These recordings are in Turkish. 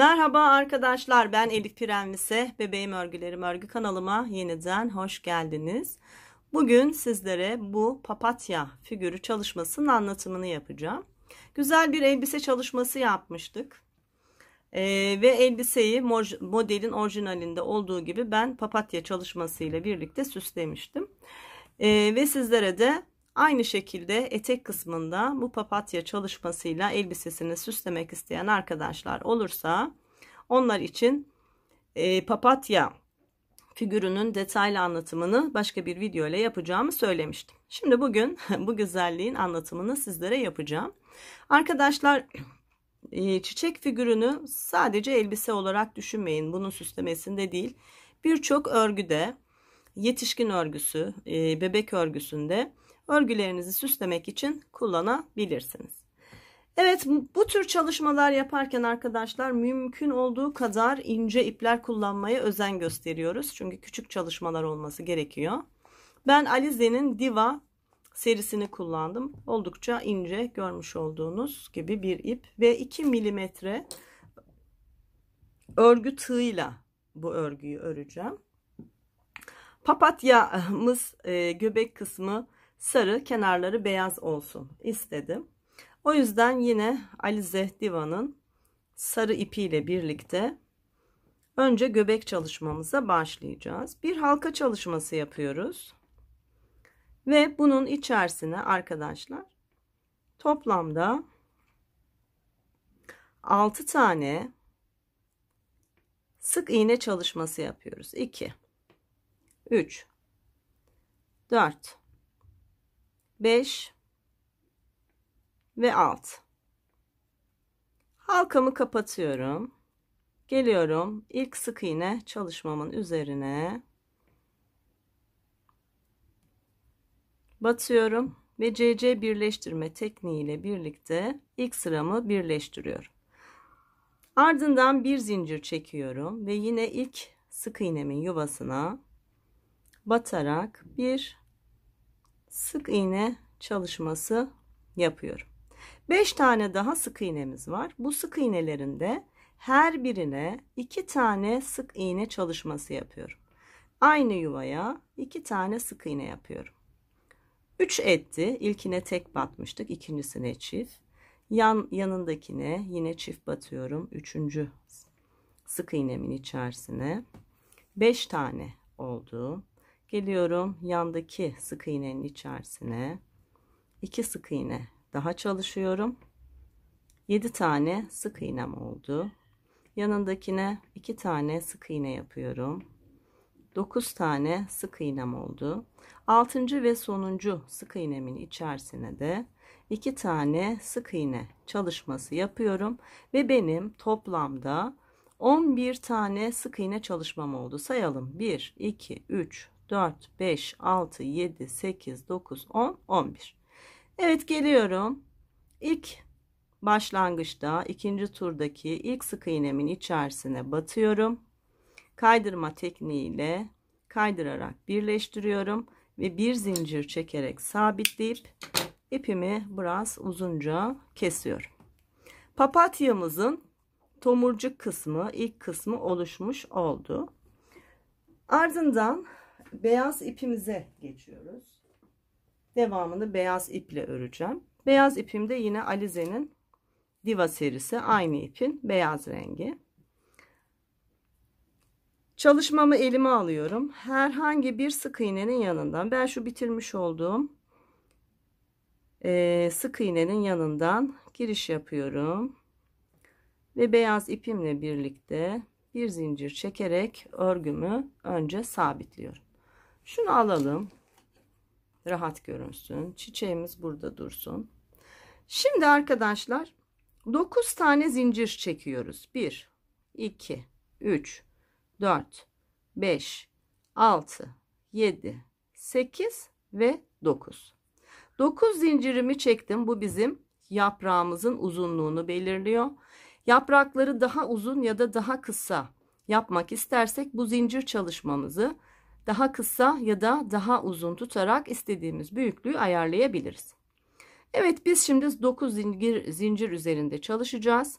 Merhaba arkadaşlar ben Elif Pirenlise Bebeğim Örgülerim Örgü kanalıma yeniden hoş geldiniz. Bugün sizlere bu papatya figürü çalışmasının anlatımını yapacağım. Güzel bir elbise çalışması yapmıştık. Ee, ve elbiseyi modelin orijinalinde olduğu gibi ben papatya çalışmasıyla birlikte süslemiştim. Ee, ve sizlere de Aynı şekilde etek kısmında bu papatya çalışmasıyla elbisesini süslemek isteyen arkadaşlar olursa onlar için e, papatya figürünün detaylı anlatımını başka bir video ile yapacağımı söylemiştim. Şimdi bugün bu güzelliğin anlatımını sizlere yapacağım. Arkadaşlar e, çiçek figürünü sadece elbise olarak düşünmeyin. Bunun süslemesinde değil. Birçok örgüde yetişkin örgüsü, e, bebek örgüsünde örgülerinizi süslemek için kullanabilirsiniz. Evet bu tür çalışmalar yaparken arkadaşlar mümkün olduğu kadar ince ipler kullanmaya özen gösteriyoruz. Çünkü küçük çalışmalar olması gerekiyor. Ben Alize'nin Diva serisini kullandım. Oldukça ince görmüş olduğunuz gibi bir ip ve 2 milimetre örgü tığıyla bu örgüyü öreceğim. Papatyamız e, göbek kısmı sarı kenarları beyaz olsun istedim. O yüzden yine Alize Divan'ın sarı ipiyle birlikte önce göbek çalışmamıza başlayacağız. Bir halka çalışması yapıyoruz. Ve bunun içerisine arkadaşlar toplamda 6 tane sık iğne çalışması yapıyoruz. 2 3 4 5 ve alt halkamı kapatıyorum geliyorum ilk sık iğne çalışmamın üzerine batıyorum ve CC birleştirme tekniği ile birlikte ilk sıramı birleştiriyorum. Ardından bir zincir çekiyorum ve yine ilk sık iğnemin yuvasına batarak bir sık iğne çalışması yapıyorum. 5 tane daha sık iğnemiz var. Bu sık iğnelerinde her birine 2 tane sık iğne çalışması yapıyorum. Aynı yuvaya 2 tane sık iğne yapıyorum. 3 etti. İlkine tek batmıştık. İkincisine çift. Yan, yanındakine yine çift batıyorum. Üçüncü sık iğnemin içerisine 5 tane oldu. Geliyorum yandaki sık iğnenin içerisine 2 sık iğne daha çalışıyorum. 7 tane sık iğnem oldu. Yanındakine 2 tane sık iğne yapıyorum. 9 tane sık iğnem oldu. 6. ve sonuncu sık iğnemin içerisine de 2 tane sık iğne çalışması yapıyorum ve benim toplamda 11 tane sık iğne çalışmam oldu. Sayalım. 1 2 3 4 5 6 7 8 9 10 11. Evet geliyorum. İlk başlangıçta ikinci turdaki ilk sık iğnemin içerisine batıyorum. Kaydırma tekniğiyle kaydırarak birleştiriyorum ve bir zincir çekerek sabitleyip ipimi biraz uzunca kesiyorum. Papatyamızın tomurcuk kısmı ilk kısmı oluşmuş oldu. Ardından beyaz ipimize geçiyoruz devamını beyaz iple öreceğim. Beyaz ipim de yine Alize'nin Diva serisi aynı ipin beyaz rengi. Çalışmamı elime alıyorum. Herhangi bir sık iğnenin yanından ben şu bitirmiş olduğum e, sık iğnenin yanından giriş yapıyorum. Ve beyaz ipimle birlikte bir zincir çekerek örgümü önce sabitliyorum. Şunu alalım rahat görünsün. Çiçeğimiz burada dursun. Şimdi arkadaşlar 9 tane zincir çekiyoruz. 1 2 3 4 5 6 7 8 ve 9. 9 zincirimi çektim. Bu bizim yaprağımızın uzunluğunu belirliyor. Yaprakları daha uzun ya da daha kısa yapmak istersek bu zincir çalışmamızı daha kısa ya da daha uzun tutarak istediğimiz büyüklüğü ayarlayabiliriz. Evet biz şimdi 9 zincir, zincir üzerinde çalışacağız.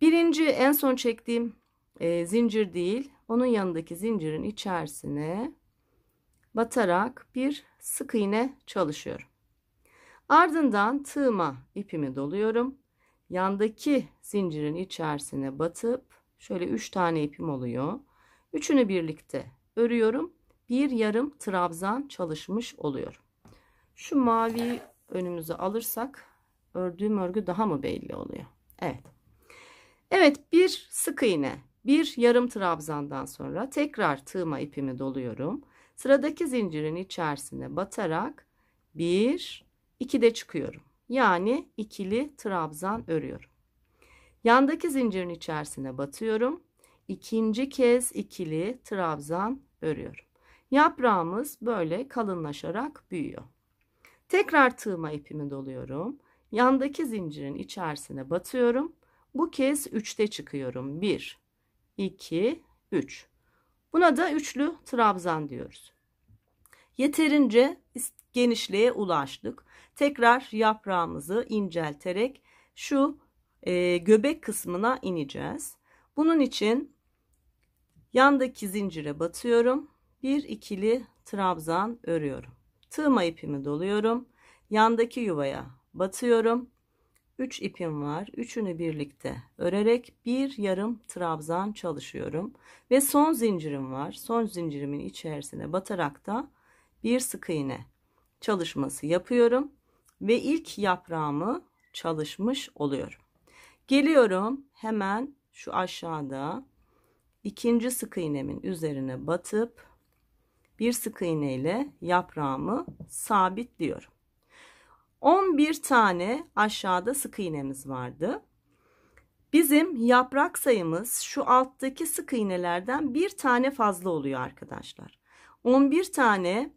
Birinci en son çektiğim e, zincir değil onun yanındaki zincirin içerisine batarak bir sık iğne çalışıyorum. Ardından tığıma ipimi doluyorum. Yandaki zincirin içerisine batıp şöyle 3 tane ipim oluyor. Üçünü birlikte örüyorum. Bir yarım trabzan çalışmış oluyorum. Şu mavi önümüze alırsak ördüğüm örgü daha mı belli oluyor? Evet. Evet bir sık iğne bir yarım trabzandan sonra tekrar tığma ipimi doluyorum. Sıradaki zincirin içerisine batarak bir iki de çıkıyorum. Yani ikili trabzan örüyorum. Yandaki zincirin içerisine batıyorum ikinci kez ikili trabzan örüyorum. Yaprağımız böyle kalınlaşarak büyüyor. Tekrar tığma ipimi doluyorum. Yandaki zincirin içerisine batıyorum. Bu kez 3'te çıkıyorum. 1, 2, 3. Buna da üçlü trabzan diyoruz. Yeterince genişliğe ulaştık. Tekrar yaprağımızı incelterek şu e, göbek kısmına ineceğiz. Bunun için yandaki zincire batıyorum. Bir ikili trabzan örüyorum. Tığma ipimi doluyorum. Yandaki yuvaya batıyorum. 3 ipim var. Üçünü birlikte örerek bir yarım trabzan çalışıyorum. Ve son zincirim var. Son zincirimin içerisine batarak da bir sık iğne çalışması yapıyorum. Ve ilk yaprağımı çalışmış oluyorum. Geliyorum hemen şu aşağıda ikinci sık iğnemin üzerine batıp bir sık iğne ile yaprağımı sabitliyorum. 11 tane aşağıda sık iğnemiz vardı. Bizim yaprak sayımız şu alttaki sık iğnelerden bir tane fazla oluyor arkadaşlar. 11 tane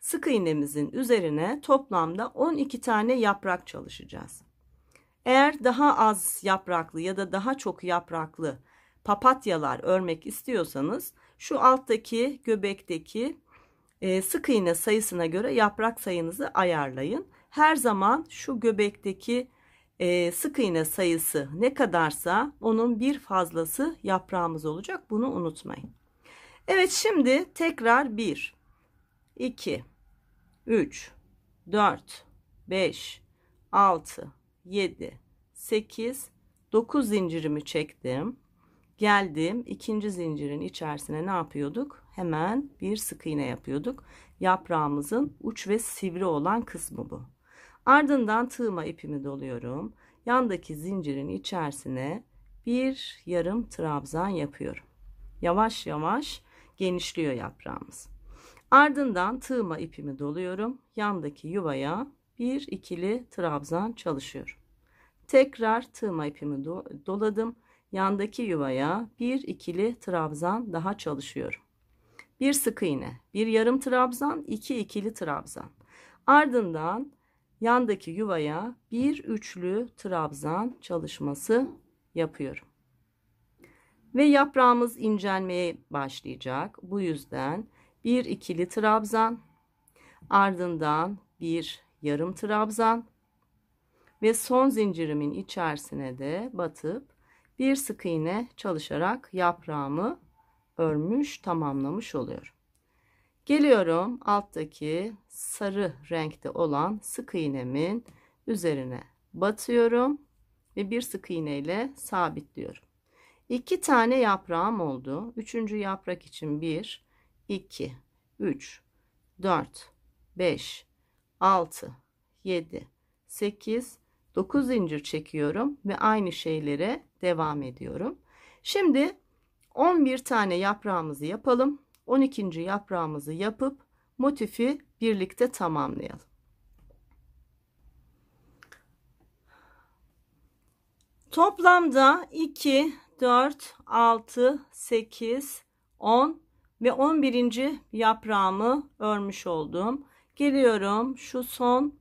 sık iğnemizin üzerine toplamda 12 tane yaprak çalışacağız. Eğer daha az yapraklı ya da daha çok yapraklı papatyalar örmek istiyorsanız şu alttaki göbekteki e, sık iğne sayısına göre yaprak sayınızı ayarlayın. Her zaman şu göbekteki e, sık iğne sayısı ne kadarsa onun bir fazlası yaprağımız olacak. Bunu unutmayın. Evet şimdi tekrar 1, 2, 3, 4, 5, 6, 7 8 9 zincirimi çektim geldim ikinci zincirin içerisine ne yapıyorduk hemen bir sık iğne yapıyorduk yaprağımızın uç ve sivri olan kısmı bu ardından tığıma ipimi doluyorum yandaki zincirin içerisine bir yarım trabzan yapıyorum yavaş yavaş genişliyor yaprağımız ardından tığıma ipimi doluyorum yandaki yuvaya bir ikili trabzan çalışıyorum Tekrar tığma ipimi do doladım. Yandaki yuvaya bir ikili trabzan daha çalışıyorum. Bir sık iğne, bir yarım trabzan, iki ikili trabzan. Ardından yandaki yuvaya bir üçlü trabzan çalışması yapıyorum. Ve yaprağımız incelmeye başlayacak. Bu yüzden bir ikili trabzan, ardından bir yarım trabzan, ve son zincirimin içerisine de batıp bir sık iğne çalışarak yaprağımı örmüş tamamlamış oluyorum. Geliyorum alttaki sarı renkte olan sık iğnemin üzerine batıyorum ve bir sık iğne ile sabitliyorum. İki tane yaprağım oldu. Üçüncü yaprak için bir, iki, üç, dört, beş, altı, yedi, sekiz. 9 zincir çekiyorum ve aynı şeylere devam ediyorum. Şimdi 11 tane yaprağımızı yapalım. 12. yaprağımızı yapıp motifi birlikte tamamlayalım. Toplamda 2, 4, 6, 8, 10 ve 11. yaprağımı örmüş oldum. Geliyorum şu son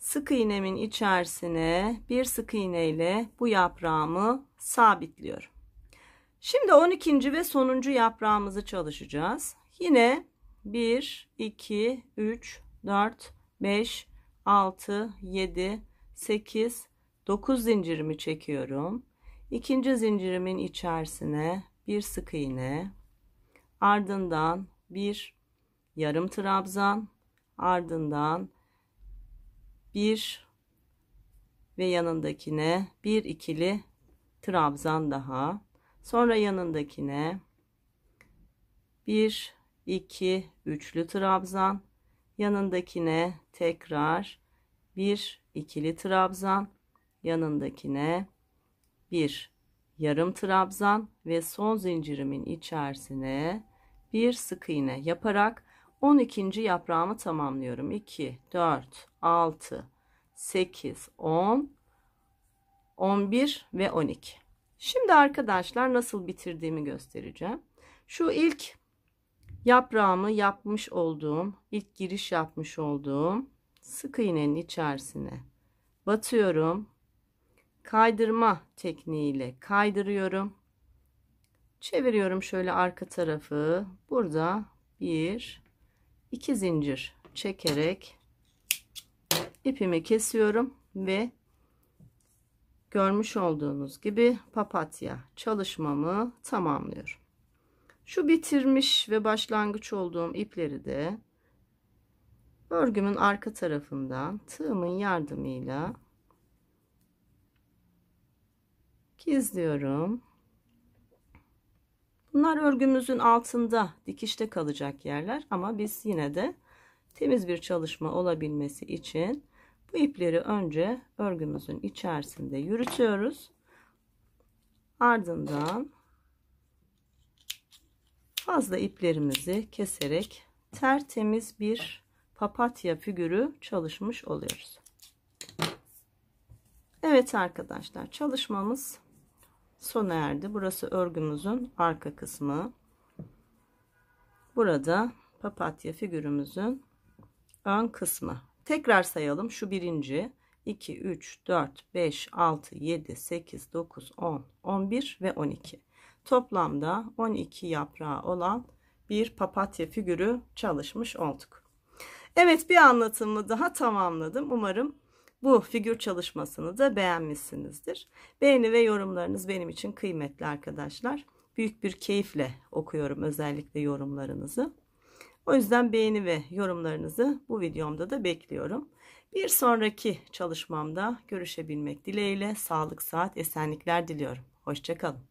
sık iğnemin içerisine bir sık iğne ile bu yaprağımı sabitliyorum. Şimdi 12. ve sonuncu yaprağımızı çalışacağız. Yine 1, 2, 3, 4, 5, 6, 7, 8, 9 zincirimi çekiyorum. İkinci zincirimin içerisine bir sık iğne, ardından bir yarım trabzan, ardından bir ve yanındakine bir ikili trabzan daha. Sonra yanındakine bir iki üçlü trabzan. Yanındakine tekrar bir ikili trabzan. Yanındakine bir yarım trabzan ve son zincirimin içerisine bir sık iğne yaparak 12. yaprağımı tamamlıyorum. 2, 4, 6, 8, 10, 11 ve 12. Şimdi arkadaşlar nasıl bitirdiğimi göstereceğim. Şu ilk yaprağımı yapmış olduğum, ilk giriş yapmış olduğum sık iğnenin içerisine batıyorum. Kaydırma tekniğiyle kaydırıyorum. Çeviriyorum şöyle arka tarafı. Burada bir 2 zincir çekerek ipimi kesiyorum ve görmüş olduğunuz gibi papatya çalışmamı tamamlıyorum. Şu bitirmiş ve başlangıç olduğum ipleri de örgümün arka tarafından tığımın yardımıyla gizliyorum. Bunlar örgümüzün altında dikişte kalacak yerler ama biz yine de temiz bir çalışma olabilmesi için bu ipleri önce örgümüzün içerisinde yürütüyoruz. Ardından fazla iplerimizi keserek tertemiz bir papatya figürü çalışmış oluyoruz. Evet arkadaşlar çalışmamız sona erdi. Burası örgümüzün arka kısmı. Burada papatya figürümüzün ön kısmı. Tekrar sayalım. Şu birinci. 2, 3, 4, 5, 6, 7, 8, 9, 10, 11 ve 12. Toplamda 12 yaprağı olan bir papatya figürü çalışmış olduk. Evet bir anlatımı daha tamamladım. Umarım bu figür çalışmasını da beğenmişsinizdir. Beğeni ve yorumlarınız benim için kıymetli arkadaşlar. Büyük bir keyifle okuyorum özellikle yorumlarınızı. O yüzden beğeni ve yorumlarınızı bu videomda da bekliyorum. Bir sonraki çalışmamda görüşebilmek dileğiyle sağlık, saat, esenlikler diliyorum. Hoşçakalın.